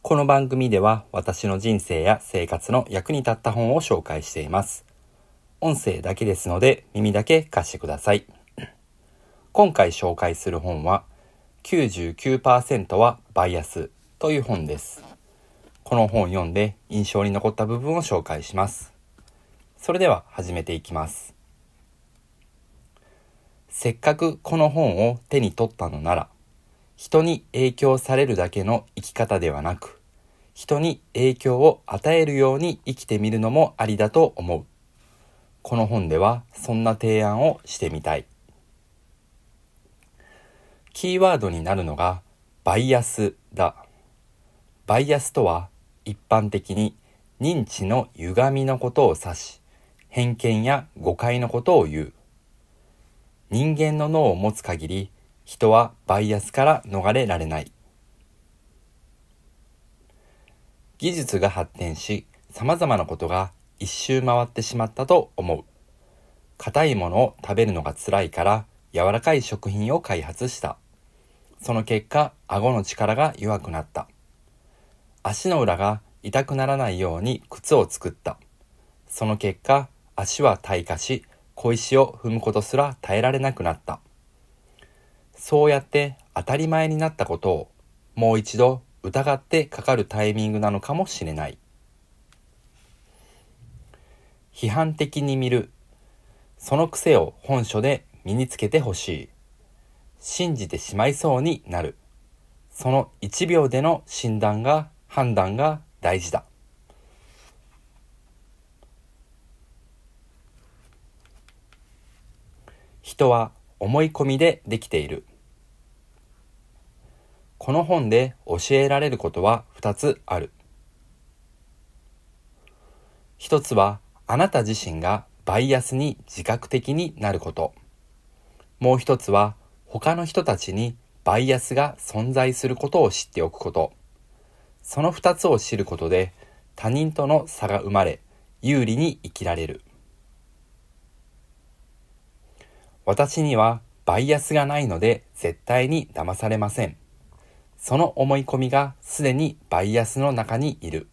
この番組では私の人生や生活の役に立った本を紹介しています。音声だけですので耳だけ貸してください。今回紹介する本は99%はバイアスという本です。この本を読んで印象に残った部分を紹介します。それでは始めていきます。せっかくこの本を手に取ったのなら人に影響されるだけの生き方ではなく、人に影響を与えるように生きてみるのもありだと思う。この本ではそんな提案をしてみたい。キーワードになるのがバイアスだ。バイアスとは一般的に認知の歪みのことを指し、偏見や誤解のことを言う。人間の脳を持つ限り人はバイアスから逃れられない。技術が発展し、様々なことが一周回ってしまったと思う。硬いものを食べるのが辛いから柔らかい食品を開発した。その結果、顎の力が弱くなった。足の裏が痛くならないように靴を作った。その結果、足は退化し、小石を踏むことすら耐えられなくなった。そうやって当たり前になったことをもう一度疑ってかかるタイミングなのかもしれない。批判的に見る。その癖を本書で身につけてほしい。信じてしまいそうになる。その1秒での診断が、判断が大事だ。人は思い込みでできている。この本で教えられることは二つある。一つはあなた自身がバイアスに自覚的になること。もう一つは他の人たちにバイアスが存在することを知っておくこと。その2つを知ることで他人との差が生まれ有利に生きられる。私にはバイアスがないので絶対に騙されません。その思い込みがすでにバイアスの中にいる。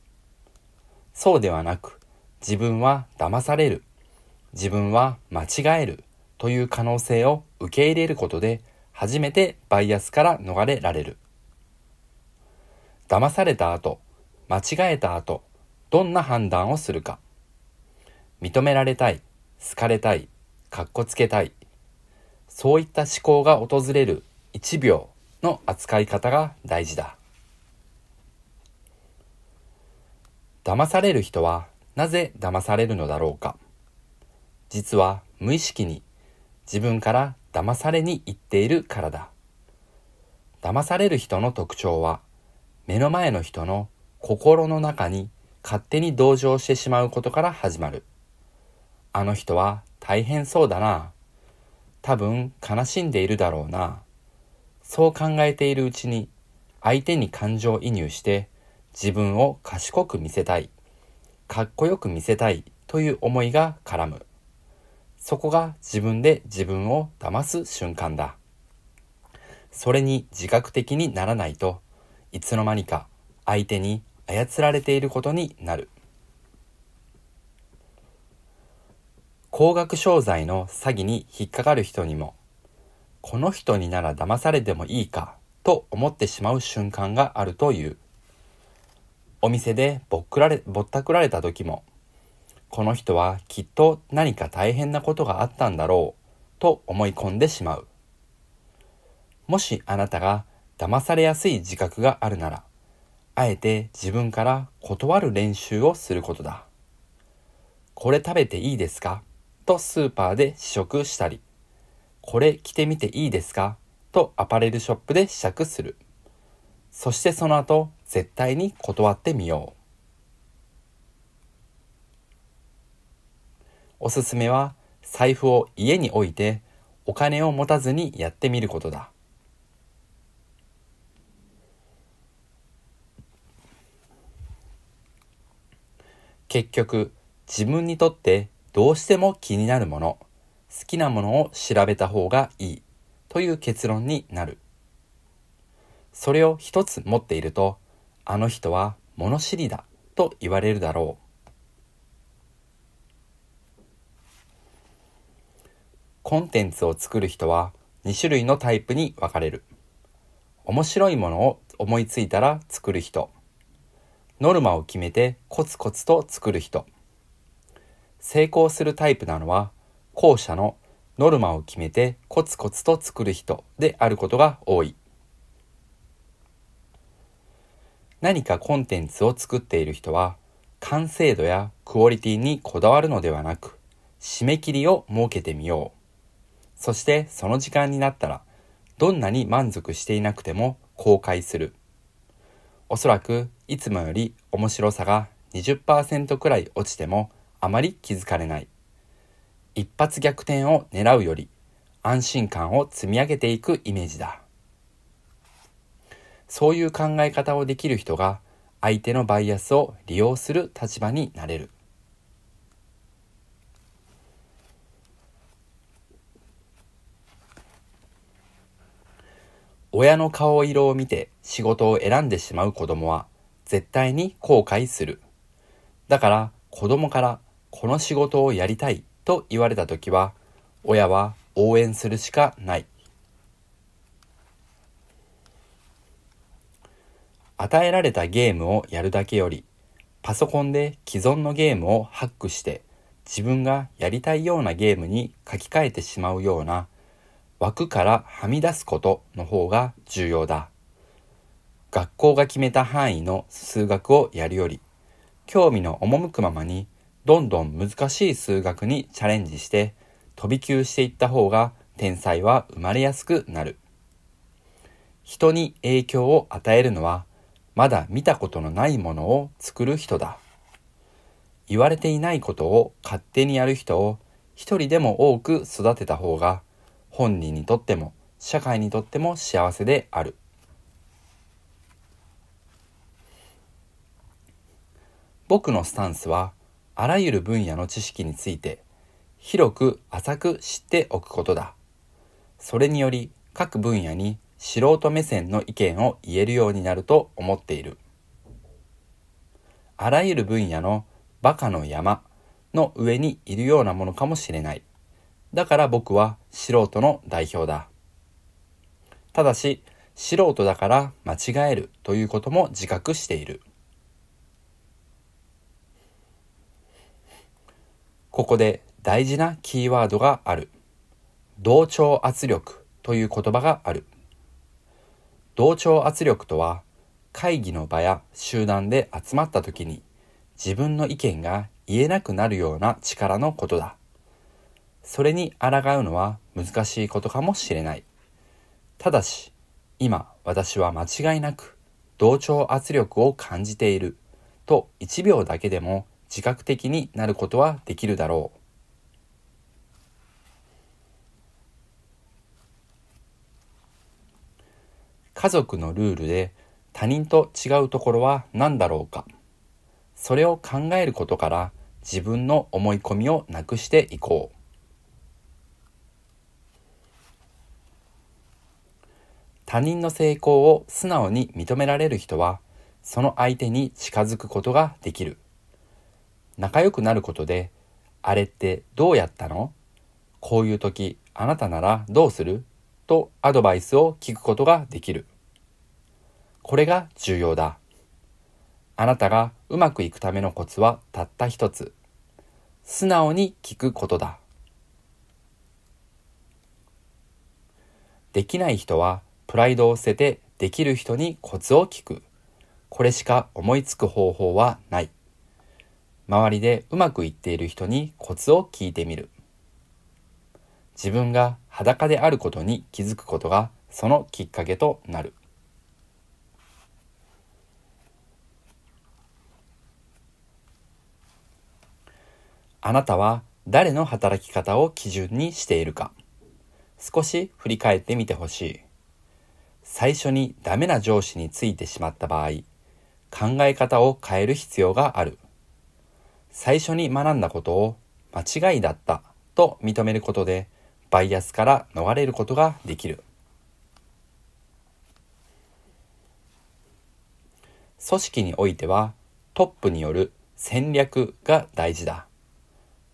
そうではなく、自分は騙される、自分は間違えるという可能性を受け入れることで初めてバイアスから逃れられる。騙された後、間違えた後、どんな判断をするか。認められたい、好かれたい、かっこつけたい、そういった思考が訪れる1秒の扱い方が大事だ。騙される人はなぜ騙されるのだろうか。実は無意識に自分から騙されに行っているからだ。騙される人の特徴は目の前の人の心の中に勝手に同情してしまうことから始まる。あの人は大変そうだな多分悲しんでいるだろうな。そう考えているうちに相手に感情移入して自分を賢く見せたい、かっこよく見せたいという思いが絡む。そこが自分で自分を騙す瞬間だ。それに自覚的にならないといつの間にか相手に操られていることになる。高額商材の詐欺に引っかかる人にも、この人になら騙されてもいいかと思ってしまう瞬間があるという。お店でぼっくられぼったくられた時も、この人はきっと何か大変なことがあったんだろうと思い込んでしまう。もしあなたが騙されやすい自覚があるなら、あえて自分から断る練習をすることだ。これ食べていいですかとスーパーで試食したり、これ着てみていいですかとアパレルショップで試着する。そしてその後、絶対に断ってみよう。おすすめは、財布を家に置いて、お金を持たずにやってみることだ。結局、自分にとってどうしても気になるもの、好きなものを調べた方がいいという結論になる。それを一つ持っていると、あの人は物知りだと言われるだろう。コンテンツを作る人は2種類のタイプに分かれる。面白いものを思いついたら作る人。ノルマを決めてコツコツと作る人。成功するタイプなのは後者のノルマを決めてコツコツと作る人であることが多い何かコンテンツを作っている人は完成度やクオリティにこだわるのではなく締め切りを設けてみようそしてその時間になったらどんなに満足していなくても公開するおそらくいつもより面白さが20%くらい落ちてもあまり気づかれない。一発逆転を狙うより安心感を積み上げていくイメージだ。そういう考え方をできる人が相手のバイアスを利用する立場になれる。親の顔色を見て仕事を選んでしまう子供は絶対に後悔する。だから子供からこの仕事をやりたいと言われた時は、親は応援するしかない。与えられたゲームをやるだけより、パソコンで既存のゲームをハックして自分がやりたいようなゲームに書き換えてしまうような枠からはみ出すことの方が重要だ。学校が決めた範囲の数学をやるより、興味の赴くままにどんどん難しい数学にチャレンジして飛び級していった方が天才は生まれやすくなる。人に影響を与えるのはまだ見たことのないものを作る人だ。言われていないことを勝手にやる人を一人でも多く育てた方が本人にとっても社会にとっても幸せである。僕のスタンスはあらゆる分野の知識について広く浅く知っておくことだ。それにより各分野に素人目線の意見を言えるようになると思っている。あらゆる分野のバカの山の上にいるようなものかもしれない。だから僕は素人の代表だ。ただし、素人だから間違えるということも自覚している。ここで大事なキーワードがある。同調圧力という言葉がある。同調圧力とは、会議の場や集団で集まった時に自分の意見が言えなくなるような力のことだ。それに抗うのは難しいことかもしれない。ただし、今私は間違いなく同調圧力を感じていると1秒だけでも自覚的になることはできるだろう。家族のルールで他人と違うところは何だろうか。それを考えることから自分の思い込みをなくしていこう。他人の成功を素直に認められる人はその相手に近づくことができる。仲良くなることで、あれってどうやったのこういう時あなたならどうするとアドバイスを聞くことができる。これが重要だ。あなたがうまくいくためのコツはたった一つ。素直に聞くことだ。できない人はプライドを捨ててできる人にコツを聞く。これしか思いつく方法はない。周りでうまくいっている人にコツを聞いてみる。自分が裸であることに気づくことがそのきっかけとなる。あなたは誰の働き方を基準にしているか少し振り返ってみてほしい。最初にダメな上司についてしまった場合、考え方を変える必要がある。最初に学んだことを間違いだったと認めることでバイアスから逃れることができる組織においてはトップによる戦略が大事だ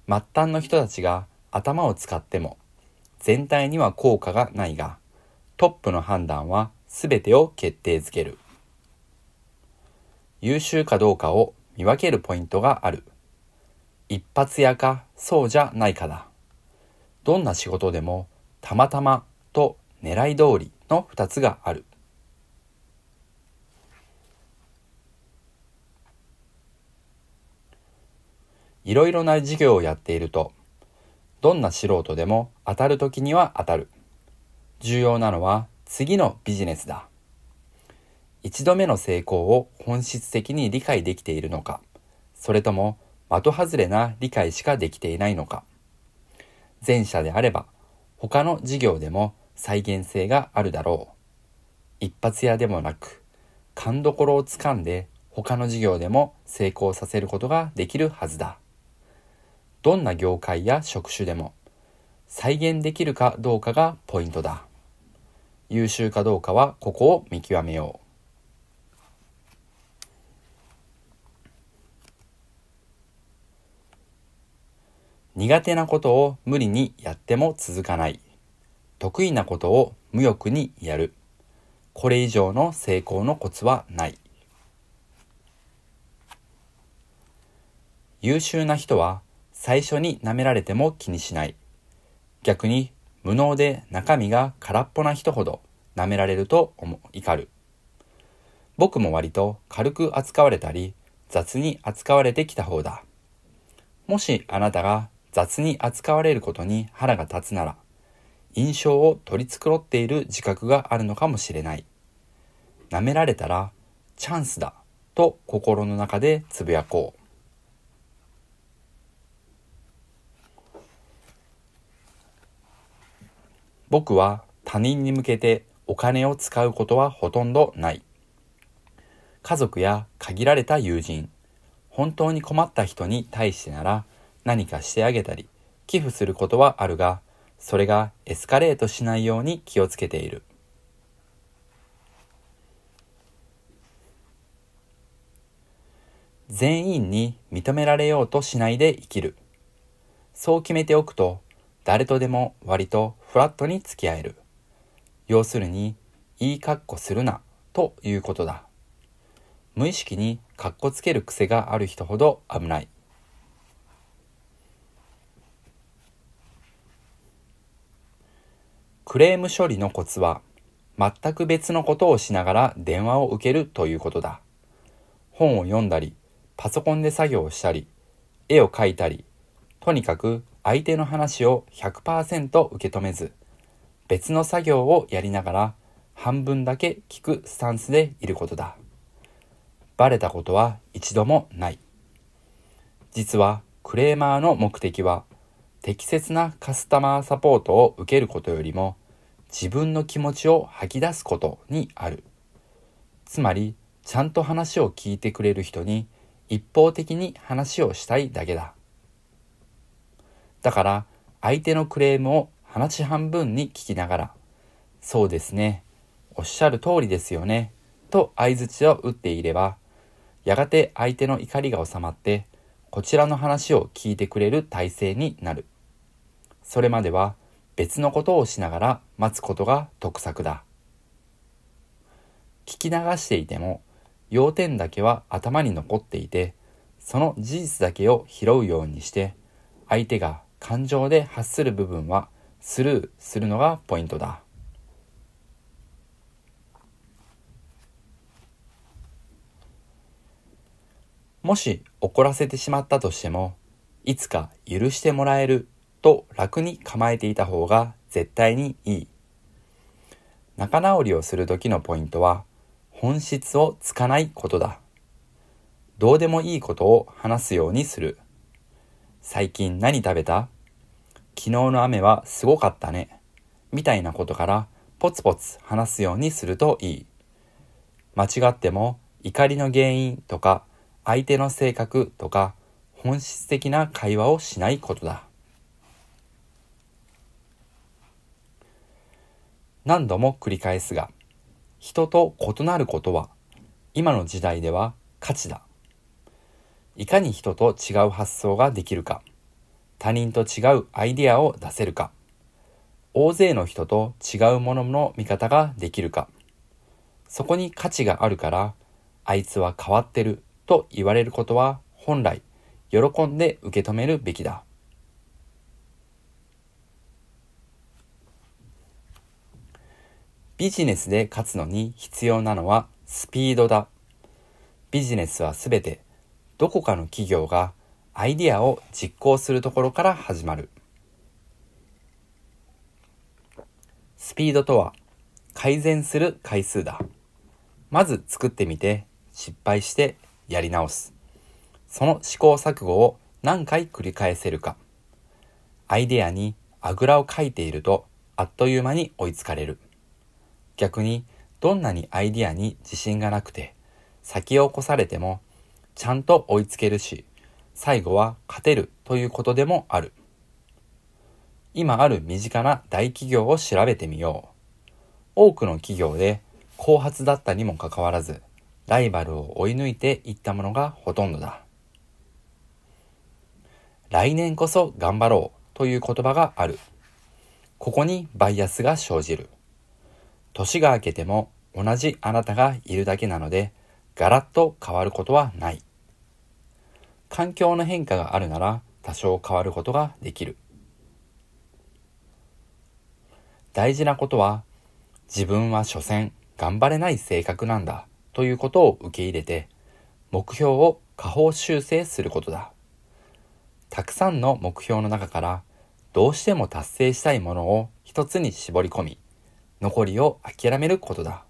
末端の人たちが頭を使っても全体には効果がないがトップの判断は全てを決定づける優秀かどうかを見分けるポイントがある一発屋かそうじゃないかだ。どんな仕事でもたまたまと狙い通りの2つがある。いろいろな事業をやっているとどんな素人でも当たるときには当たる。重要なのは次のビジネスだ。一度目の成功を本質的に理解できているのか、それとも的外れな理解しかできていないのか。前者であれば他の事業でも再現性があるだろう。一発屋でもなく、勘どころをつかんで他の事業でも成功させることができるはずだ。どんな業界や職種でも再現できるかどうかがポイントだ。優秀かどうかはここを見極めよう。苦手なことを無理にやっても続かない。得意なことを無欲にやる。これ以上の成功のコツはない。優秀な人は最初に舐められても気にしない。逆に無能で中身が空っぽな人ほど舐められると怒る。僕も割と軽く扱われたり雑に扱われてきた方だ。もしあなたが雑に扱われることに腹が立つなら、印象を取り繕っている自覚があるのかもしれない。舐められたら、チャンスだと心の中でつぶやこう。僕は他人に向けてお金を使うことはほとんどない。家族や限られた友人、本当に困った人に対してなら何かしてあげたり、寄付することはあるが、それがエスカレートしないように気をつけている。全員に認められようとしないで生きる。そう決めておくと、誰とでも割とフラットに付き合える。要するに、いい格好するな、ということだ。無意識に格好つける癖がある人ほど危ない。クレーム処理のコツは、全く別のことをしながら電話を受けるということだ。本を読んだり、パソコンで作業をしたり、絵を描いたり、とにかく相手の話を100%受け止めず、別の作業をやりながら半分だけ聞くスタンスでいることだ。バレたことは一度もない。実はクレーマーの目的は適切なカスタマーサポートを受けることよりも自分の気持ちを吐き出すことにある。つまり、ちゃんと話を聞いてくれる人に一方的に話をしたいだけだ。だから、相手のクレームを話半分に聞きながら、そうですね、おっしゃる通りですよね、と相槌を打っていれば、やがて相手の怒りが収まって、こちらの話を聞いてくれる体制になる。それまでは、別のことをしながら待つことが得策だ。聞き流していても要点だけは頭に残っていてその事実だけを拾うようにして相手が感情で発する部分はスルーするのがポイントだ。もし怒らせてしまったとしてもいつか許してもらえると楽に構えていた方が絶対にいい。仲直りをする時のポイントは本質をつかないことだ。どうでもいいことを話すようにする。最近何食べた昨日の雨はすごかったね。みたいなことからポツポツ話すようにするといい。間違っても怒りの原因とか相手の性格とか本質的な会話をしないことだ。何度も繰り返すが、人と異なることは、今の時代では価値だ。いかに人と違う発想ができるか、他人と違うアイデアを出せるか、大勢の人と違うものの見方ができるか、そこに価値があるから、あいつは変わってると言われることは本来、喜んで受け止めるべきだ。ビジネスで勝つのに必要なのはスピードだ。ビジネスはすべてどこかの企業がアイデアを実行するところから始まる。スピードとは改善する回数だ。まず作ってみて失敗してやり直す。その試行錯誤を何回繰り返せるか。アイデアにあぐらをかいているとあっという間に追いつかれる。逆にどんなにアイディアに自信がなくて先を越されてもちゃんと追いつけるし最後は勝てるということでもある今ある身近な大企業を調べてみよう多くの企業で後発だったにもかかわらずライバルを追い抜いていったものがほとんどだ来年こそ頑張ろうという言葉があるここにバイアスが生じる年が明けても同じあなたがいるだけなので、ガラッと変わることはない。環境の変化があるなら多少変わることができる。大事なことは、自分は所詮頑張れない性格なんだということを受け入れて、目標を下方修正することだ。たくさんの目標の中から、どうしても達成したいものを一つに絞り込み、残りを諦めることだ。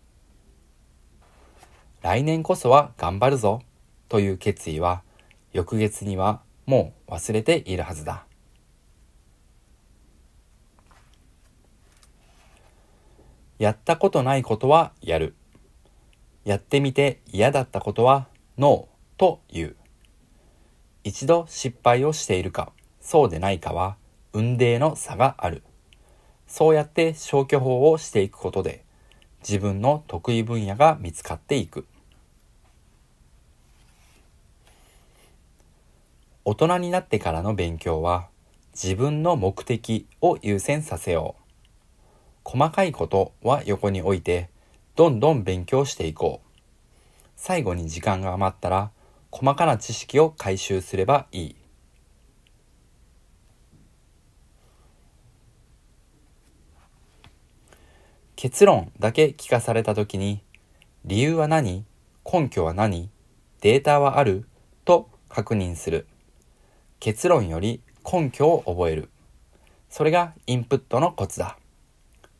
来年こそは頑張るぞという決意は翌月にはもう忘れているはずだ。やったことないことはやる。やってみて嫌だったことはノーと言う。一度失敗をしているか、そうでないかは、運命の差がある。そうやって消去法をしていくことで自分の得意分野が見つかっていく大人になってからの勉強は自分の目的を優先させよう細かいことは横に置いてどんどん勉強していこう最後に時間が余ったら細かな知識を回収すればいい結論だけ聞かされた時に、理由は何根拠は何データはあると確認する。結論より根拠を覚える。それがインプットのコツだ。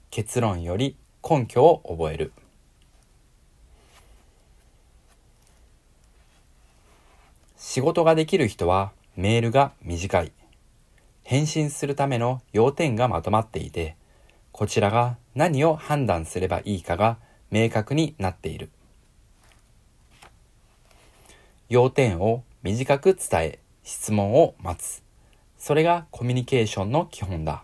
結論より根拠を覚える。仕事ができる人はメールが短い。返信するための要点がまとまっていて、こちらが何を判断すればいいかが明確になっている。要点を短く伝え、質問を待つ。それがコミュニケーションの基本だ。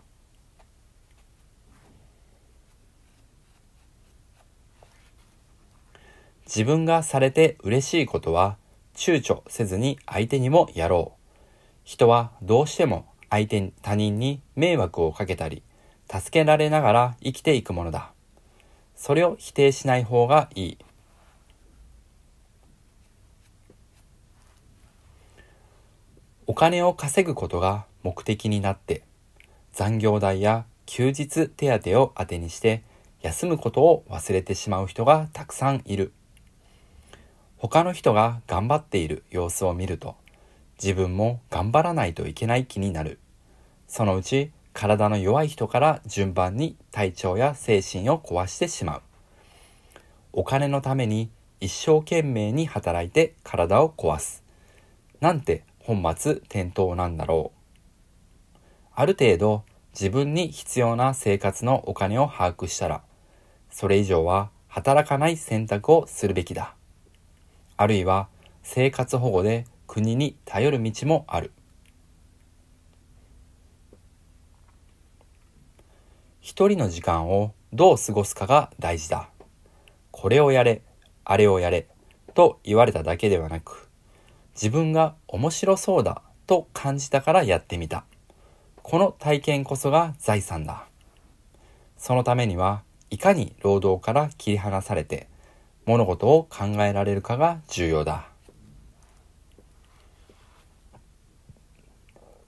自分がされて嬉しいことは躊躇せずに相手にもやろう。人はどうしても相手、他人に迷惑をかけたり、助けられながら生きていくものだ。それを否定しない方がいい。お金を稼ぐことが目的になって残業代や休日手当を当てにして休むことを忘れてしまう人がたくさんいる。他の人が頑張っている様子を見ると自分も頑張らないといけない気になる。そのうち体の弱い人から順番に体調や精神を壊してしまう。お金のために一生懸命に働いて体を壊す。なんて本末転倒なんだろう。ある程度自分に必要な生活のお金を把握したら、それ以上は働かない選択をするべきだ。あるいは生活保護で国に頼る道もある。一人の時間をどう過ごすかが大事だ。これをやれ、あれをやれ、と言われただけではなく、自分が面白そうだと感じたからやってみた。この体験こそが財産だ。そのためには、いかに労働から切り離されて、物事を考えられるかが重要だ。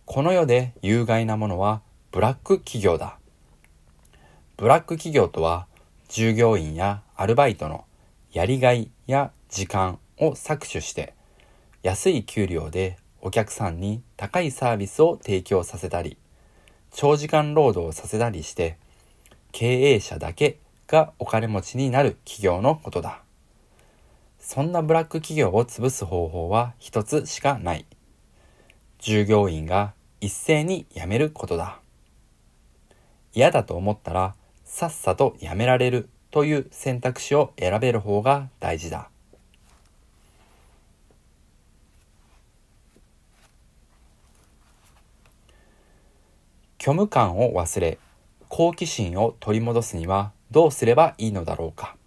この世で有害なものはブラック企業だ。ブラック企業とは従業員やアルバイトのやりがいや時間を搾取して安い給料でお客さんに高いサービスを提供させたり長時間労働をさせたりして経営者だけがお金持ちになる企業のことだそんなブラック企業を潰す方法は一つしかない従業員が一斉に辞めることだ嫌だと思ったらさっさとやめられるという選択肢を選べる方が大事だ。虚無感を忘れ好奇心を取り戻すにはどうすればいいのだろうか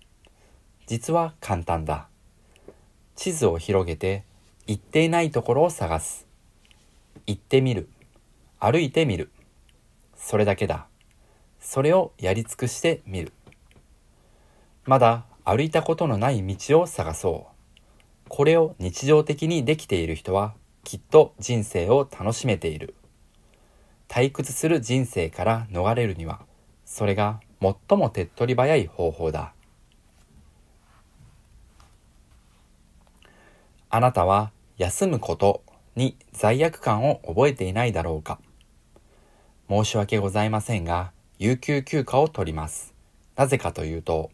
実は簡単だ地図を広げて行っていないところを探す行ってみる歩いてみるそれだけだそれをやり尽くしてみるまだ歩いたことのない道を探そうこれを日常的にできている人はきっと人生を楽しめている退屈する人生から逃れるにはそれが最も手っ取り早い方法だあなたは休むことに罪悪感を覚えていないだろうか申し訳ございませんが有給休暇を取ります。なぜかというと、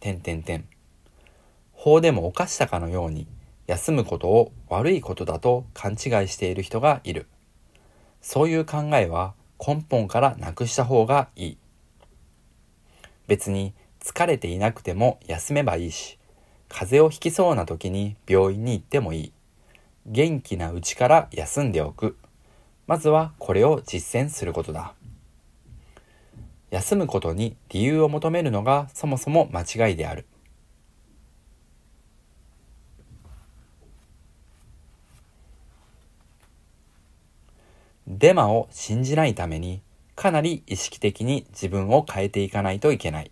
点点点。法でも犯したかのように、休むことを悪いことだと勘違いしている人がいる。そういう考えは根本からなくした方がいい。別に疲れていなくても休めばいいし、風邪をひきそうな時に病院に行ってもいい。元気なうちから休んでおく。まずはこれを実践することだ。休むことに理由を求めるのがそもそも間違いであるデマを信じないためにかなり意識的に自分を変えていかないといけない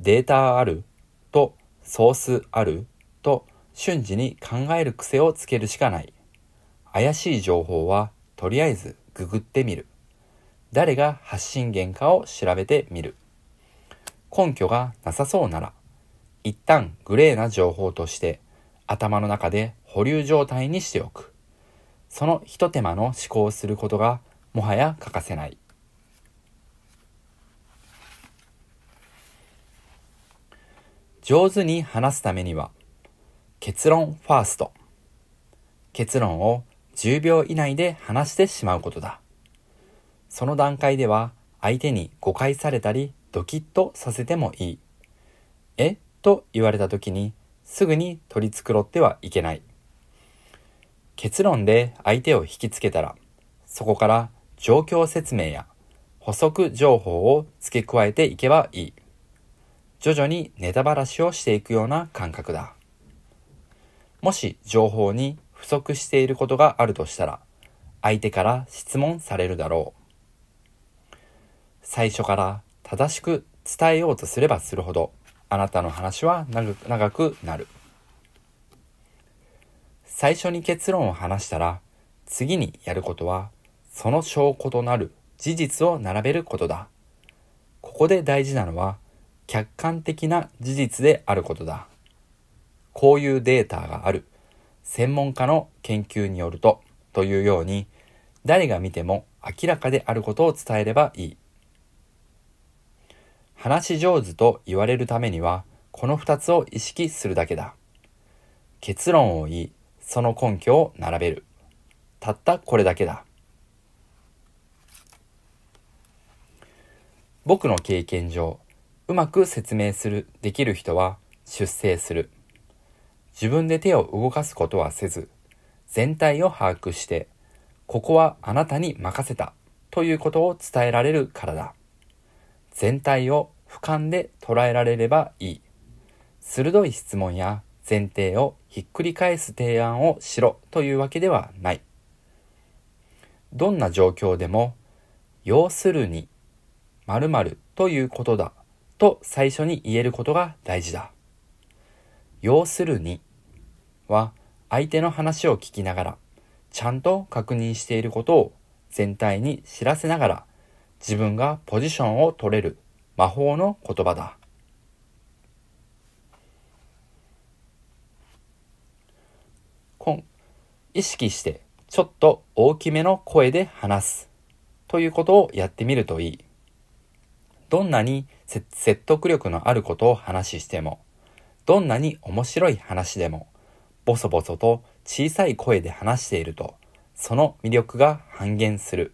データあるとソースあると瞬時に考える癖をつけるしかない怪しい情報はとりあえずググってみる誰が発信源かを調べてみる。根拠がなさそうなら、一旦グレーな情報として頭の中で保留状態にしておく。そのひと手間の思考をすることがもはや欠かせない。上手に話すためには、結論ファースト。結論を10秒以内で話してしまうことだ。その段階では相手に誤解されたりドキッとさせてもいい。えと言われた時にすぐに取り繕ってはいけない。結論で相手を引きつけたら、そこから状況説明や補足情報を付け加えていけばいい。徐々にネタばらしをしていくような感覚だ。もし情報に不足していることがあるとしたら、相手から質問されるだろう。最初から正しく伝えようとすればするほどあなたの話は長くなる最初に結論を話したら次にやることはその証拠となる事実を並べることだここで大事なのは客観的な事実であることだこういうデータがある専門家の研究によるとというように誰が見ても明らかであることを伝えればいい話し上手と言われるためには、この2つを意識するだけだ。結論を言い、その根拠を並べる。たったこれだけだ。僕の経験上、うまく説明する、できる人は出生する。自分で手を動かすことはせず、全体を把握して、ここはあなたに任せたということを伝えられるからだ。全体を俯瞰で捉えられればいい。鋭い質問や前提をひっくり返す提案をしろというわけではない。どんな状況でも、要するに、〇〇ということだと最初に言えることが大事だ。要するには相手の話を聞きながら、ちゃんと確認していることを全体に知らせながら自分がポジションを取れる魔法の言葉だ。意識してちょっと大きめの声で話すということをやってみるといい。どんなに説得力のあることを話しても、どんなに面白い話でも、ボソボソと小さい声で話していると、その魅力が半減する。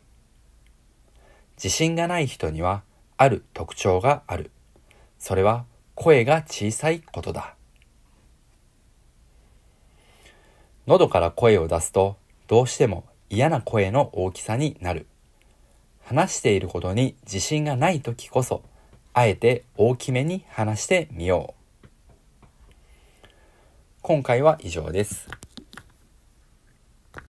自信がない人にはある特徴がある。それは声が小さいことだ。喉から声を出すとどうしても嫌な声の大きさになる。話していることに自信がない時こそ、あえて大きめに話してみよう。今回は以上です。